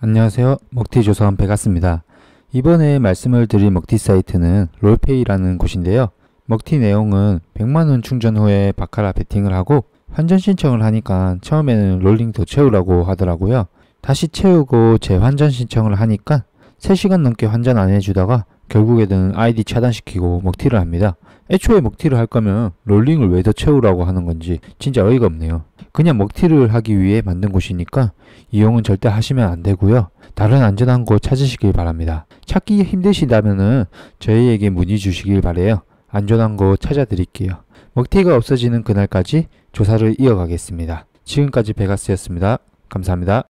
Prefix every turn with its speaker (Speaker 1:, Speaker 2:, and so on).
Speaker 1: 안녕하세요. 먹튀조선 베가스입니다. 이번에 말씀을 드릴 먹튀 사이트는 롤페이라는 곳인데요. 먹튀 내용은 100만원 충전 후에 바카라 배팅을 하고 환전 신청을 하니까 처음에는 롤링 도 채우라고 하더라고요. 다시 채우고 재환전 신청을 하니까 3시간 넘게 환전 안 해주다가 결국에는 아이디 차단시키고 먹튀를 합니다. 애초에 먹튀를 할 거면 롤링을 왜 더 채우라고 하는 건지 진짜 어이가 없네요. 그냥 먹튀를 하기 위해 만든 곳이니까 이용은 절대 하시면 안 되고요. 다른 안전한 곳 찾으시길 바랍니다. 찾기 힘드시다면은 저희에게 문의 주시길 바래요. 안전한 곳 찾아드릴게요. 먹튀가 없어지는 그날까지 조사를 이어가겠습니다. 지금까지 베가스였습니다.
Speaker 2: 감사합니다.